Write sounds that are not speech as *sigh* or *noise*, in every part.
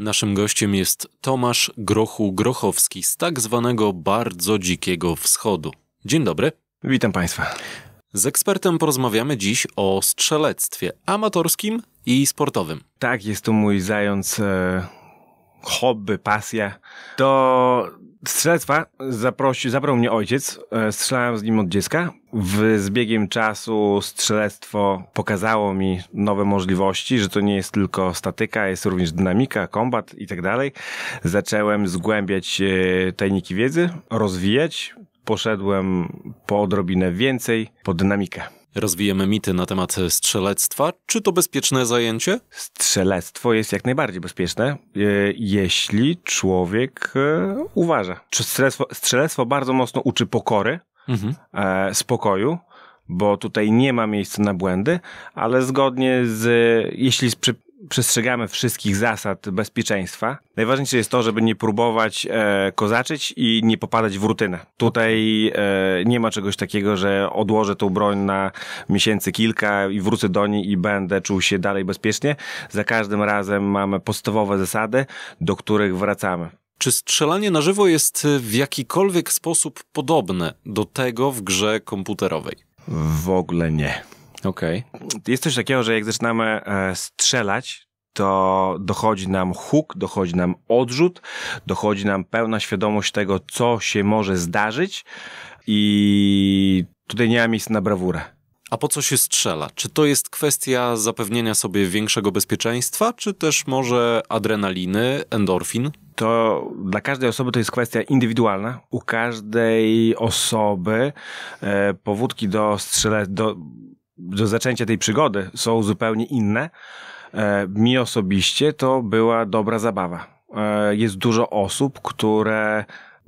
Naszym gościem jest Tomasz Grochu-Grochowski z tak zwanego bardzo dzikiego wschodu. Dzień dobry. Witam Państwa. Z ekspertem porozmawiamy dziś o strzelectwie amatorskim i sportowym. Tak, jest to mój zając. E, hobby, pasja. Do strzelectwa zaprosił, zabrał mnie ojciec. E, strzelałem z nim od dziecka. W, z biegiem czasu strzelectwo pokazało mi nowe możliwości, że to nie jest tylko statyka, jest również dynamika, kombat i tak dalej. Zacząłem zgłębiać e, tajniki wiedzy, rozwijać. Poszedłem po odrobinę więcej, po dynamikę. Rozwijemy mity na temat strzelectwa. Czy to bezpieczne zajęcie? Strzelectwo jest jak najbardziej bezpieczne, e, jeśli człowiek e, uważa. Czy strzelectwo, strzelectwo bardzo mocno uczy pokory, mhm. E, spokoju, bo tutaj nie ma miejsca na błędy, ale zgodnie z, jeśli z, przestrzegamy wszystkich zasad bezpieczeństwa. Najważniejsze jest to, żeby nie próbować e, kozaczyć i nie popadać w rutynę. Tutaj e, nie ma czegoś takiego, że odłożę tą broń na miesięcy kilka i wrócę do niej i będę czuł się dalej bezpiecznie. Za każdym razem mamy podstawowe zasady, do których wracamy. Czy strzelanie na żywo jest e, w jakikolwiek sposób podobne do tego w grze komputerowej? W ogóle nie. Okej. Okay. Jest coś takiego, że jak zaczynamy e, strzelać, to dochodzi nam huk, dochodzi nam odrzut, dochodzi nam pełna świadomość tego, co się może zdarzyć i tutaj nie ma miejsca na brawurę. A po co się strzela? Czy to jest kwestia zapewnienia sobie większego bezpieczeństwa, czy też może adrenaliny, endorfin? To dla każdej osoby to jest kwestia indywidualna. U każdej osoby e, powódki do strzelania, do do zaczęcia tej przygody są zupełnie inne. E, mi osobiście to była dobra zabawa. E, jest dużo osób, które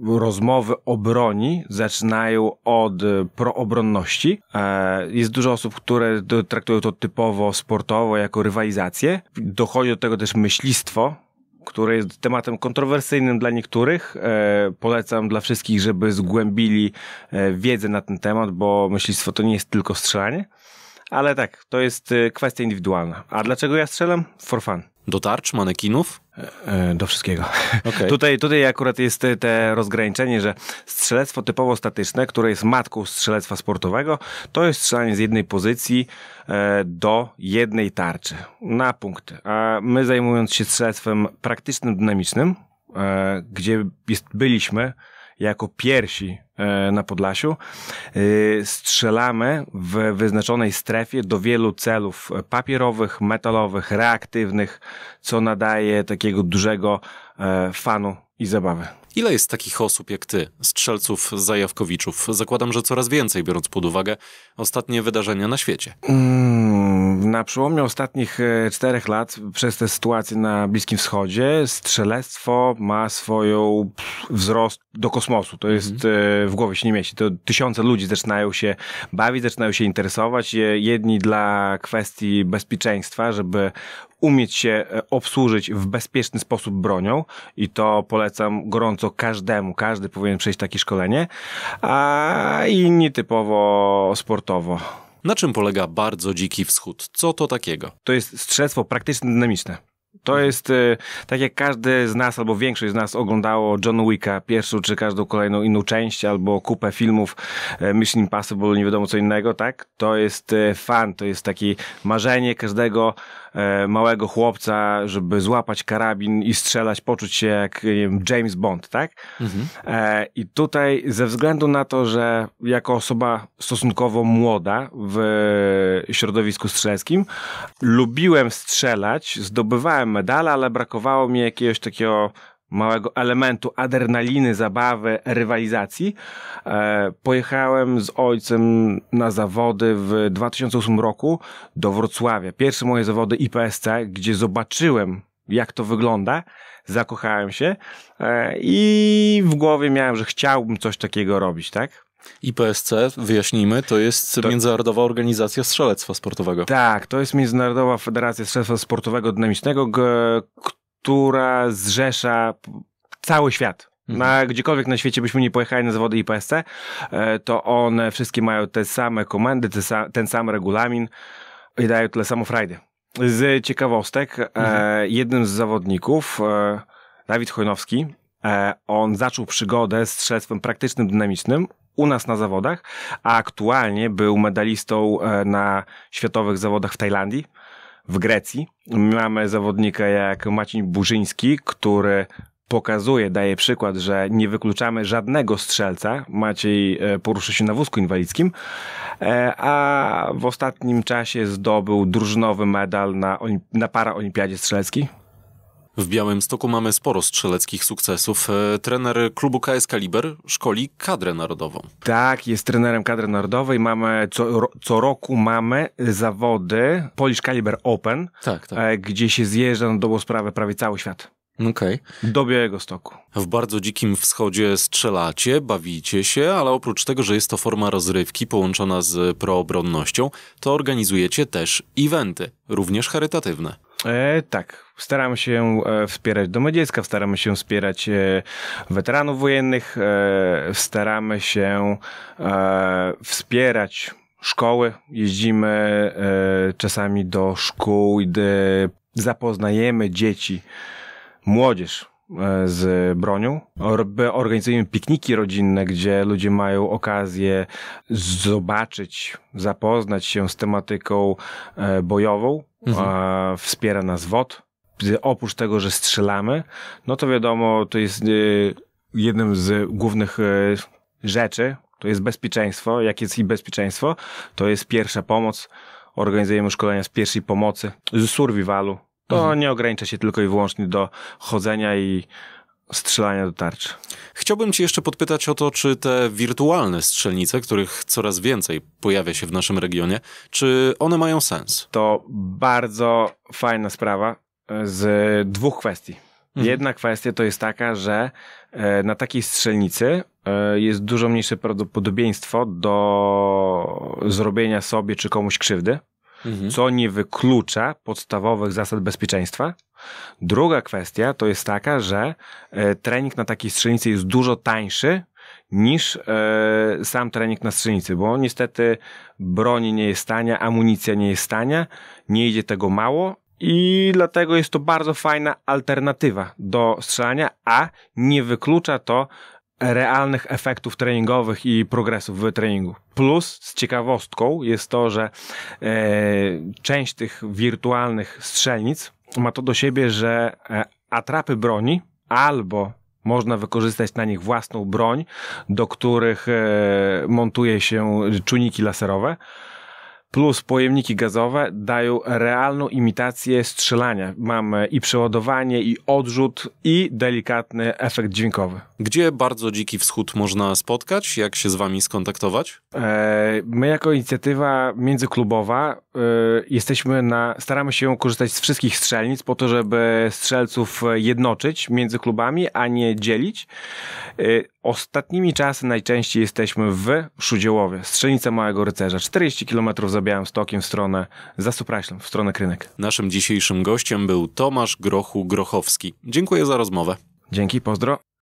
rozmowy o broni zaczynają od proobronności. E, jest dużo osób, które traktują to typowo sportowo, jako rywalizację. Dochodzi do tego też myślistwo, które jest tematem kontrowersyjnym dla niektórych. Polecam dla wszystkich, żeby zgłębili wiedzę na ten temat, bo myślistwo to nie jest tylko strzelanie. Ale tak, to jest y, kwestia indywidualna. A dlaczego ja strzelam? For fun. Do tarcz, manekinów? E, e, do wszystkiego. *laughs* Okay. Tutaj, tutaj akurat jest y, te rozgraniczenie, że strzelectwo typowo statyczne, które jest matką strzelectwa sportowego, to jest strzelanie z jednej pozycji e, do jednej tarczy na punkt. A my zajmując się strzelectwem praktycznym, dynamicznym, gdzie jest, byliśmy, jako piersi e, na Podlasiu. E, strzelamy w wyznaczonej strefie do wielu celów papierowych, metalowych, reaktywnych, co nadaje takiego dużego e, fanu i zabawy. Ile jest takich osób jak ty, strzelców, zajawkowiczów? Zakładam, że coraz więcej, biorąc pod uwagę ostatnie wydarzenia na świecie. Mm, na przełomie ostatnich e, czterech lat, przez tę sytuację na Bliskim Wschodzie, strzelectwo ma swoją wzrost do kosmosu. To jest mhm. e, w głowie się nie mieści. To tysiące ludzi zaczynają się bawić, zaczynają się interesować. Jedni dla kwestii bezpieczeństwa, żeby umieć się e, obsłużyć w bezpieczny sposób bronią i to polecam gorąco każdemu, każdy powinien przejść takie szkolenie, a i nietypowo sportowo. Na czym polega bardzo dziki wschód? Co to takiego? To jest strzelstwo praktyczne, dynamiczne. To jest e, tak jak każdy z nas, albo większość z nas oglądało John Wicka pierwszą, czy każdą kolejną inną część, albo kupę filmów e, Mission Impossible, nie wiadomo co innego, tak? To jest e, fan, to jest takie marzenie każdego małego chłopca, żeby złapać karabin i strzelać, poczuć się jak wiem, James Bond, tak? Mhm. I tutaj ze względu na to, że jako osoba stosunkowo młoda w środowisku strzeleckim, lubiłem strzelać, zdobywałem medale, ale brakowało mi jakiegoś takiego małego elementu adrenaliny, zabawy, rywalizacji. E, pojechałem z ojcem na zawody w 2008 roku do Wrocławia. Pierwsze moje zawody IPSC, gdzie zobaczyłem jak to wygląda, zakochałem się e, i w głowie miałem, że chciałbym coś takiego robić, tak? IPSC, wyjaśnijmy, to jest to... Międzynarodowa Organizacja Strzelectwa Sportowego. Tak, to jest Międzynarodowa Federacja Strzelectwa Sportowego Dynamicznego, która zrzesza cały świat. Mhm. Na, gdziekolwiek na świecie byśmy nie pojechali na zawody IPSC, e, to one wszystkie mają te same komendy, ten sam regulamin i dają tyle samo frajdy. Z ciekawostek, e, mhm. jednym z zawodników, e, Dawid Chojnowski, on zaczął przygodę z strzelstwem praktycznym, dynamicznym u nas na zawodach, a aktualnie był medalistą e, na światowych zawodach w Tajlandii, w Grecji. Mamy zawodnika jak Maciej Burzyński, który pokazuje, daje przykład, że nie wykluczamy żadnego strzelca. Maciej e, poruszy się na wózku inwalidzkim, e, a w ostatnim czasie zdobył drużynowy medal na, na paraolimpiadzie strzeleckiej w białym stoku mamy sporo strzeleckich sukcesów. E, trener klubu KS Kaliber szkoli kadrę narodową. Tak, jest trenerem kadry narodowej. Mamy co, co roku mamy zawody Polish Kaliber Open, tak, tak. E, gdzie się zjeżdża na dobrą sprawę prawie cały świat. Okej. Okay. Do Białego Stoku. W bardzo dzikim wschodzie strzelacie, bawicie się, ale oprócz tego, że jest to forma rozrywki połączona z proobronnością, to organizujecie też eventy, również charytatywne. E, tak, staramy się e, wspierać domy dziecka, staramy się wspierać e, weteranów wojennych, e, staramy się wspierać szkoły. Jeździmy czasami do szkół i zapoznajemy dzieci, młodzież z bronią. Organizujemy pikniki rodzinne, gdzie ludzie mają okazję zobaczyć, zapoznać się z tematyką bojową mhm. wspiera nas WOD. Oprócz tego, że strzelamy, no to wiadomo, to jest e, jednym z głównych e, rzeczy, to jest bezpieczeństwo. Jak jest i bezpieczeństwo, to jest pierwsza pomoc. Organizujemy szkolenia z pierwszej pomocy, z survivalu. To mhm. nie ogranicza się tylko i wyłącznie do chodzenia i strzelania do tarczy. Chciałbym Ci jeszcze podpytać o to, czy te wirtualne strzelnice, których coraz więcej pojawia się w naszym regionie, czy one mają sens? To bardzo fajna sprawa e, z dwóch kwestii. Mhm. Jedna kwestia to jest taka, że e, na takiej strzelnicy e, jest dużo mniejsze prawdopodobieństwo do zrobienia sobie czy komuś krzywdy mhm. co nie wyklucza podstawowych zasad bezpieczeństwa. Druga kwestia to jest taka, że e, trening na takiej strzelnicy jest dużo tańszy niż e, sam trening na strzelnicy, bo niestety broń nie jest tania, amunicja nie jest tania, nie idzie tego mało i dlatego jest to bardzo fajna alternatywa do strzelania, a nie wyklucza to realnych efektów treningowych i progresów w treningu. Plus z ciekawostką jest to, że e, część tych wirtualnych strzelnic ma to do siebie, że e, atrapy broni albo można wykorzystać na nich własną broń, do których e, montuje się czujniki laserowe plus pojemniki gazowe dają realną imitację strzelania. Mamy i przeładowanie, i odrzut, i delikatny efekt dźwiękowy. Gdzie bardzo Dziki Wschód można spotkać? Jak się z wami skontaktować? E, my jako inicjatywa międzyklubowa e, jesteśmy na, staramy się korzystać z wszystkich strzelnic po to, żeby strzelców jednoczyć między klubami, a nie dzielić. E, ostatnimi czasy najczęściej jesteśmy w Szudziełowie, strzelnica Małego Rycerza, 40 km za stokiem w stronę, za Supraślą, w stronę Krynek. Naszym dzisiejszym gościem był Tomasz Grochu-Grochowski. Dziękuję za rozmowę. Dzięki, pozdro.